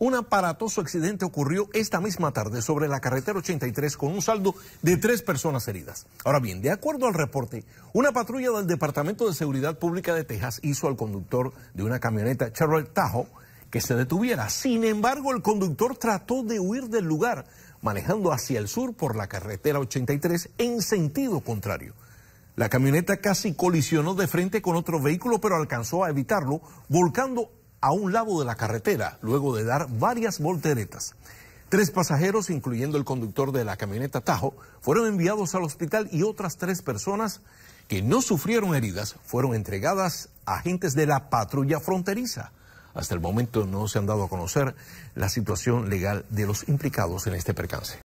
Un aparatoso accidente ocurrió esta misma tarde sobre la carretera 83 con un saldo de tres personas heridas. Ahora bien, de acuerdo al reporte, una patrulla del Departamento de Seguridad Pública de Texas hizo al conductor de una camioneta Chevrolet Tahoe que se detuviera. Sin embargo, el conductor trató de huir del lugar, manejando hacia el sur por la carretera 83 en sentido contrario. La camioneta casi colisionó de frente con otro vehículo, pero alcanzó a evitarlo, volcando a un lado de la carretera luego de dar varias volteretas. Tres pasajeros, incluyendo el conductor de la camioneta Tajo, fueron enviados al hospital y otras tres personas que no sufrieron heridas fueron entregadas a agentes de la patrulla fronteriza. Hasta el momento no se han dado a conocer la situación legal de los implicados en este percance.